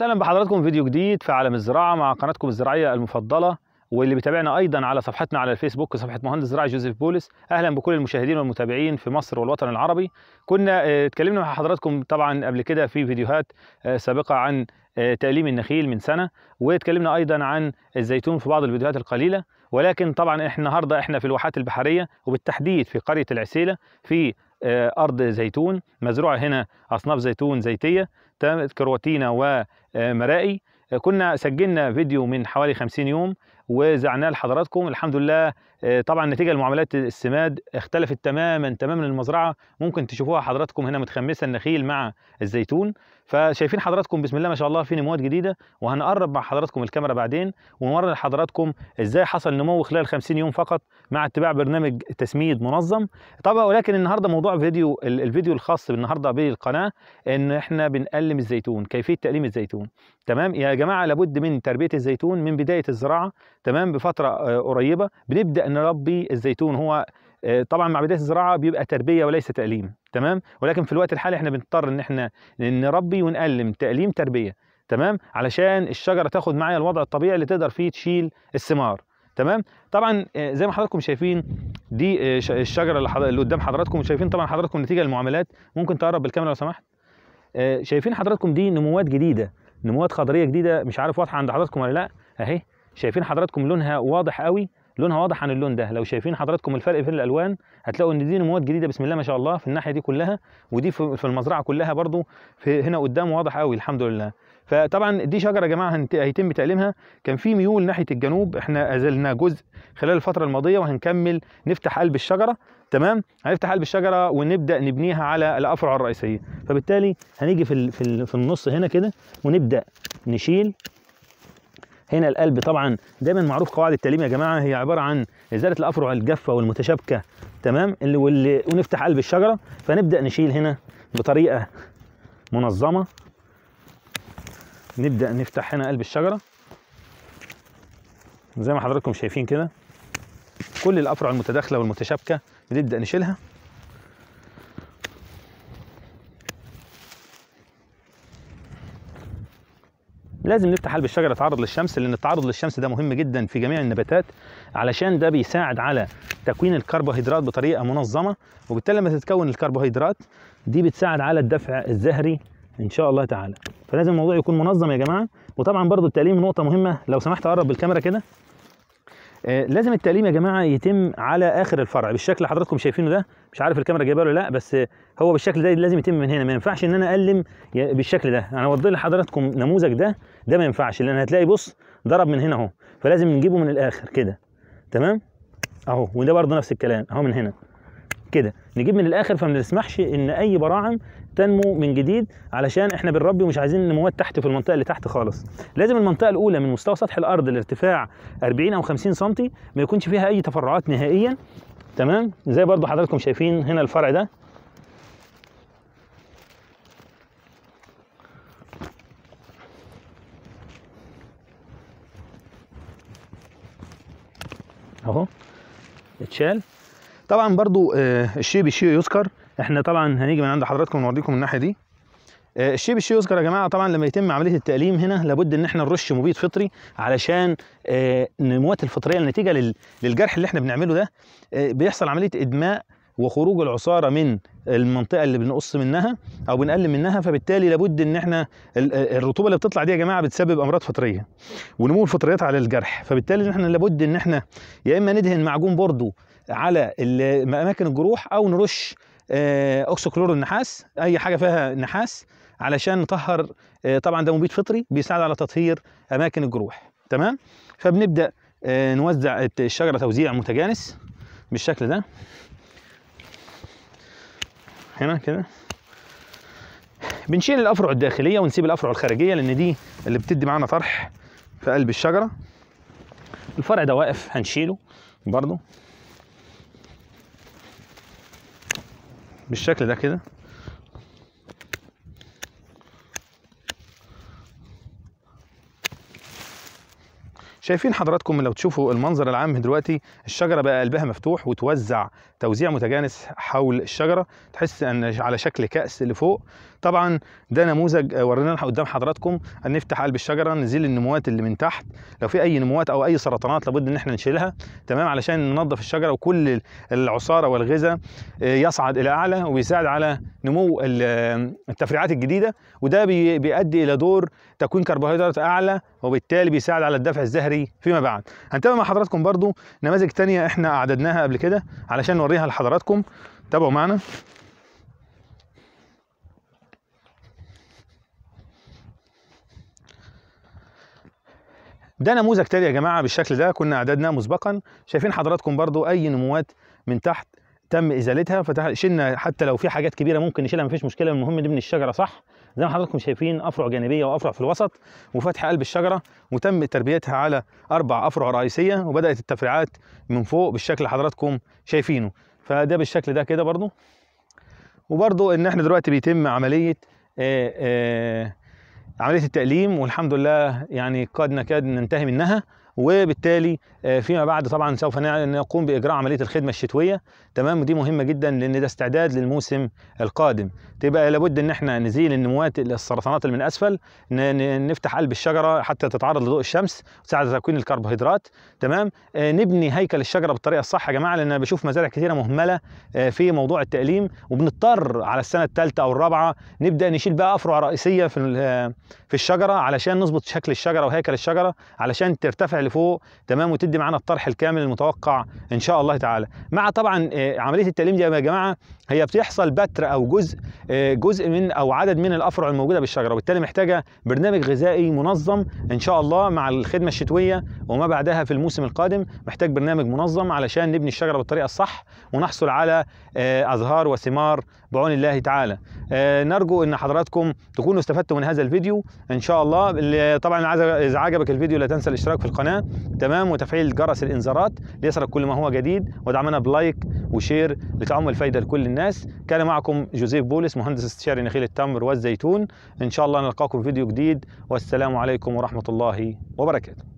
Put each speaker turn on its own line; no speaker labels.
اهلا بحضراتكم فيديو جديد في عالم الزراعه مع قناتكم الزراعيه المفضله واللي بيتابعنا ايضا على صفحتنا على الفيسبوك صفحه مهندس زراعي جوزيف بولس اهلا بكل المشاهدين والمتابعين في مصر والوطن العربي كنا آه، اتكلمنا مع حضراتكم طبعا قبل كده في فيديوهات آه، سابقه عن آه، تأليم النخيل من سنه واتكلمنا ايضا عن الزيتون في بعض الفيديوهات القليله ولكن طبعا احنا النهارده احنا في الواحات البحريه وبالتحديد في قريه العسيله في آه، أرض زيتون مزروعة هنا أصناف زيتون زيتية كرواتينا ومرائي آه، كنا سجلنا فيديو من حوالي 50 يوم وزعناه لحضراتكم الحمد لله آه، طبعا نتيجه لمعاملات السماد اختلفت تماما تماما المزرعه ممكن تشوفوها حضراتكم هنا متخمسه النخيل مع الزيتون فشايفين حضراتكم بسم الله ما شاء الله في نموات جديده وهنقرب مع حضراتكم الكاميرا بعدين ونوري لحضراتكم ازاي حصل نمو خلال 50 يوم فقط مع اتباع برنامج تسميد منظم طبعا ولكن النهارده موضوع فيديو الفيديو الخاص بالنهارده بالقناه ان احنا بنقلم الزيتون كيفيه تقليم الزيتون تمام يا جماعه لابد من تربيه الزيتون من بدايه الزراعه تمام بفتره آه، قريبه بنبدا نربي الزيتون هو آه، طبعا مع بدايه الزراعه بيبقى تربيه وليس تاليم تمام ولكن في الوقت الحالي احنا بنضطر ان احنا نربي ونقلم تاليم تربيه تمام علشان الشجره تاخد معايا الوضع الطبيعي اللي تقدر فيه تشيل الثمار تمام طبعا آه، زي ما حضراتكم شايفين دي الشجره اللي, اللي قدام حضراتكم شايفين طبعا حضراتكم نتيجه المعاملات ممكن تقرب بالكاميرا لو سمحت شايفين حضراتكم دي نموات جديده نموات خضريه جديده مش عارف واضحه عند حضراتكم ولا لا اهي شايفين حضراتكم لونها واضح قوي لونها واضح عن اللون ده لو شايفين حضراتكم الفرق في الالوان هتلاقوا ان دي نموات جديده بسم الله ما شاء الله في الناحيه دي كلها ودي في المزرعه كلها برضو في هنا قدام واضح قوي الحمد لله فطبعا دي شجره يا جماعه هيتم تعليمها كان في ميول ناحيه الجنوب احنا ازلنا جزء خلال الفتره الماضيه وهنكمل نفتح قلب الشجره تمام هنفتح قلب الشجره ونبدا نبنيها على الافرع الرئيسيه فبالتالي هنيجي في في النص هنا كده ونبدا نشيل هنا القلب طبعا دايما معروف قواعد التليم يا جماعه هي عباره عن ازاله الافرع الجافه والمتشابكه تمام اللي واللي ونفتح قلب الشجره فنبدا نشيل هنا بطريقه منظمه نبدا نفتح هنا قلب الشجره زي ما حضراتكم شايفين كده كل الافرع المتداخله والمتشابكه بنبدا نشيلها لازم نفتح حلب الشجره يتعرض للشمس لان التعرض للشمس ده مهم جدا في جميع النباتات علشان ده بيساعد على تكوين الكربوهيدرات بطريقه منظمه وبالتالي لما تتكون الكربوهيدرات دي بتساعد على الدفع الزهري ان شاء الله تعالى فلازم الموضوع يكون منظم يا جماعه وطبعا برضو التعليم نقطه مهمه لو سمحت اقرب بالكاميرا كده آه، لازم التقليم يا جماعه يتم على اخر الفرع بالشكل اللي حضراتكم شايفينه ده مش عارف الكاميرا جايباه ولا لا بس هو بالشكل ده لازم يتم من هنا ما ينفعش ان انا اقلم بالشكل ده انا اوضح لحضراتكم نموذج ده ده ما ينفعش لان هتلاقي بص ضرب من هنا اهو فلازم نجيبه من الاخر كده تمام اهو وده برضه نفس الكلام اهو من هنا كده نجيب من الاخر فما نسمحش ان اي براعم تنمو من جديد علشان احنا بنربي ومش عايزين النموات تحت في المنطقه اللي تحت خالص لازم المنطقه الاولى من مستوى سطح الارض لارتفاع 40 او 50 سم ما يكونش فيها اي تفرعات نهائيا تمام زي برضو حضراتكم شايفين هنا الفرع ده اهو اتشال طبعا برضو آه، الشيء بالشيء يذكر احنا طبعا هنيجي من عند حضراتكم ونوريكم الناحيه دي آه، الشيء بالشيء يذكر يا جماعه طبعا لما يتم عمليه التقليم هنا لابد ان احنا نرش مبيد فطري علشان النموات آه، الفطريه النتيجه للجرح اللي احنا بنعمله ده بيحصل عمليه ادماء وخروج العصاره من المنطقه اللي بنقص منها او بنقلل منها فبالتالي لابد ان احنا الرطوبه اللي بتطلع دي يا جماعه بتسبب امراض فطريه ونمو الفطريات على الجرح فبالتالي احنا لابد ان احنا يا اما ندهن معجون بوردو على اماكن الجروح او نرش آه، اوكسوكلور النحاس اي حاجه فيها نحاس علشان نطهر آه، طبعا ده مبيد فطري بيساعد على تطهير اماكن الجروح تمام فبنبدا آه، نوزع الشجره توزيع متجانس بالشكل ده هنا كده بنشيل الافرع الداخليه ونسيب الافرع الخارجيه لان دي اللي بتدي معانا طرح في قلب الشجره الفرع ده واقف هنشيله برضه بالشكل ده كده شايفين حضراتكم لو تشوفوا المنظر العام دلوقتي الشجره بقى قلبها مفتوح وتوزع توزيع متجانس حول الشجره تحس ان على شكل كاس لفوق طبعا ده نموذج وريناه قدام حضراتكم ان نفتح قلب الشجره نزيل النموات اللي من تحت لو في اي نموات او اي سرطانات لابد ان احنا نشيلها تمام علشان ننظف الشجره وكل العصاره والغذاء آه، يصعد الى اعلى وبيساعد على نمو التفريعات الجديده وده بيؤدي الى دور تكوين كربوهيدرات اعلى وبالتالي بيساعد على الدفع الزهري الجوهري فيما بعد هنتابع مع حضراتكم برضو نماذج تانية احنا اعددناها قبل كده علشان نوريها لحضراتكم تابعوا معنا ده نموذج تاني يا جماعه بالشكل ده كنا اعددناه مسبقا شايفين حضراتكم برضو اي نموات من تحت تم ازالتها فشلنا حتى لو في حاجات كبيره ممكن نشيلها مفيش مشكله المهم نبني الشجره صح زي ما حضراتكم شايفين افرع جانبيه وافرع في الوسط وفتح قلب الشجره وتم تربيتها على اربع افرع رئيسيه وبدات التفريعات من فوق بالشكل اللي حضراتكم شايفينه فده بالشكل ده كده برضو وبرضو ان احنا دلوقتي بيتم عمليه آآ آه، آآ آه، عمليه التأليم والحمد لله يعني قد نكاد ننتهي منها وبالتالي آه، فيما بعد طبعا سوف نقوم باجراء عمليه الخدمه الشتويه تمام ودي مهمه جدا لان ده استعداد للموسم القادم تبقى لابد ان احنا نزيل النموات السرطانات اللي من اسفل نفتح قلب الشجره حتى تتعرض لضوء الشمس تساعد تكوين الكربوهيدرات تمام آه، نبني هيكل الشجره بالطريقه الصح يا جماعه لان انا بشوف مزارع كثيره مهمله آه، في موضوع التأليم وبنضطر على السنه الثالثه او الرابعه نبدا نشيل بقى افرع رئيسيه في في الشجره علشان نظبط شكل الشجره وهيكل الشجره علشان ترتفع لفوق تمام وتدي معانا الطرح الكامل المتوقع ان شاء الله تعالى مع طبعا آه، آه، عمليه التليم دي يا جماعه هي بتحصل بتر او جزء آه، جزء من او عدد من الافرع الموجوده بالشجره وبالتالي محتاجه برنامج غذائي منظم ان شاء الله مع الخدمه الشتويه وما بعدها في الموسم القادم محتاج برنامج منظم علشان نبني الشجره بالطريقه الصح ونحصل على آه، ازهار وثمار بعون الله تعالى نرجو ان حضراتكم تكونوا استفدتوا من هذا الفيديو ان شاء الله طبعا اذا عجبك الفيديو لا تنسى الاشتراك في القناه تمام وتفعيل جرس الانذارات ليصلك كل ما هو جديد ودعمنا بلايك وشير لتعم الفايدة لكل الناس كان معكم جوزيف بولس مهندس استشاري نخيل التمر والزيتون إن شاء الله نلقاكم في فيديو جديد والسلام عليكم ورحمة الله وبركاته